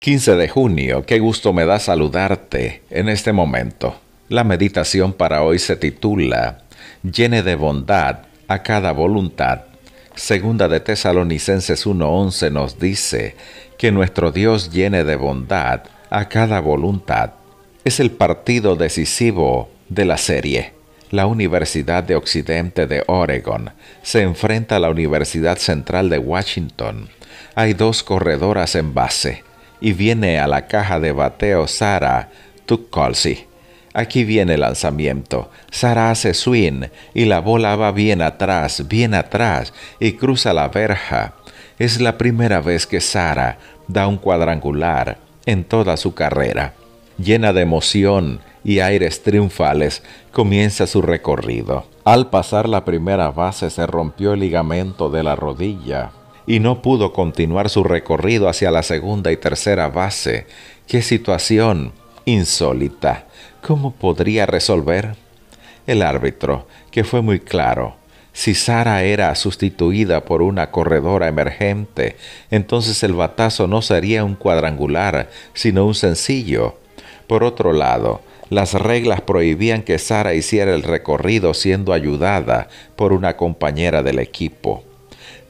15 de junio, qué gusto me da saludarte en este momento. La meditación para hoy se titula Llene de bondad a cada voluntad. Segunda de Tesalonicenses 1:11 nos dice que nuestro Dios llene de bondad a cada voluntad. Es el partido decisivo de la serie. La Universidad de Occidente de Oregon se enfrenta a la Universidad Central de Washington. Hay dos corredoras en base y viene a la caja de bateo Sara Tukolsi. Aquí viene el lanzamiento. Sara hace swing y la bola va bien atrás, bien atrás y cruza la verja. Es la primera vez que Sara da un cuadrangular en toda su carrera. Llena de emoción y aires triunfales, comienza su recorrido. Al pasar la primera base se rompió el ligamento de la rodilla y no pudo continuar su recorrido hacia la segunda y tercera base. ¡Qué situación insólita! ¿Cómo podría resolver? El árbitro, que fue muy claro, si Sara era sustituida por una corredora emergente, entonces el batazo no sería un cuadrangular, sino un sencillo. Por otro lado, las reglas prohibían que Sara hiciera el recorrido siendo ayudada por una compañera del equipo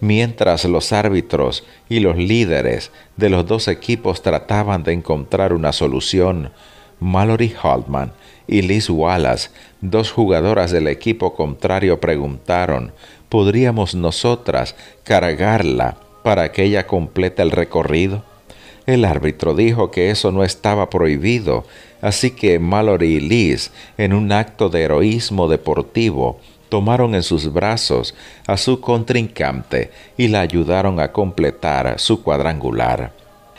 mientras los árbitros y los líderes de los dos equipos trataban de encontrar una solución. Mallory Haltman y Liz Wallace, dos jugadoras del equipo contrario, preguntaron, ¿podríamos nosotras cargarla para que ella complete el recorrido? El árbitro dijo que eso no estaba prohibido, así que Mallory y Liz, en un acto de heroísmo deportivo, tomaron en sus brazos a su contrincante y la ayudaron a completar su cuadrangular.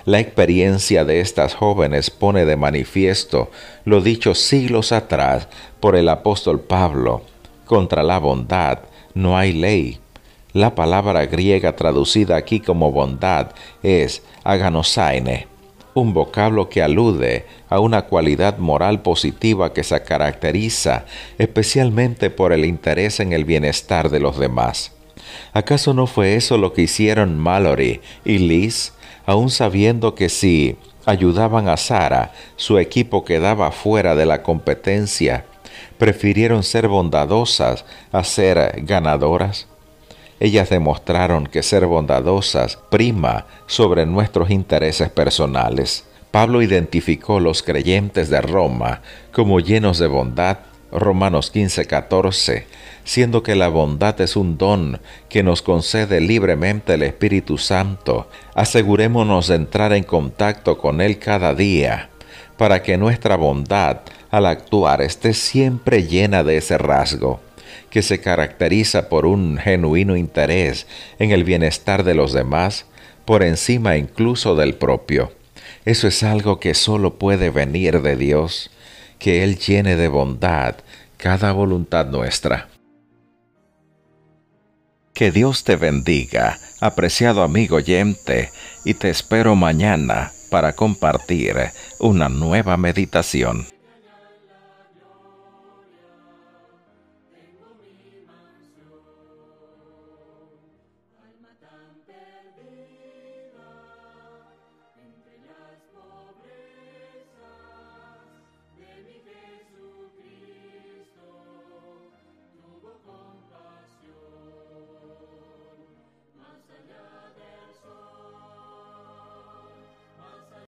La experiencia de estas jóvenes pone de manifiesto lo dicho siglos atrás por el apóstol Pablo. Contra la bondad no hay ley. La palabra griega traducida aquí como bondad es aganosaine un vocablo que alude a una cualidad moral positiva que se caracteriza especialmente por el interés en el bienestar de los demás. ¿Acaso no fue eso lo que hicieron Mallory y Liz, aun sabiendo que si ayudaban a Sara, su equipo quedaba fuera de la competencia? Prefirieron ser bondadosas a ser ganadoras ellas demostraron que ser bondadosas prima sobre nuestros intereses personales. Pablo identificó los creyentes de Roma como llenos de bondad, Romanos 15:14, siendo que la bondad es un don que nos concede libremente el Espíritu Santo. Asegurémonos de entrar en contacto con Él cada día, para que nuestra bondad al actuar esté siempre llena de ese rasgo que se caracteriza por un genuino interés en el bienestar de los demás, por encima incluso del propio. Eso es algo que solo puede venir de Dios, que Él llene de bondad cada voluntad nuestra. Que Dios te bendiga, apreciado amigo yente y te espero mañana para compartir una nueva meditación.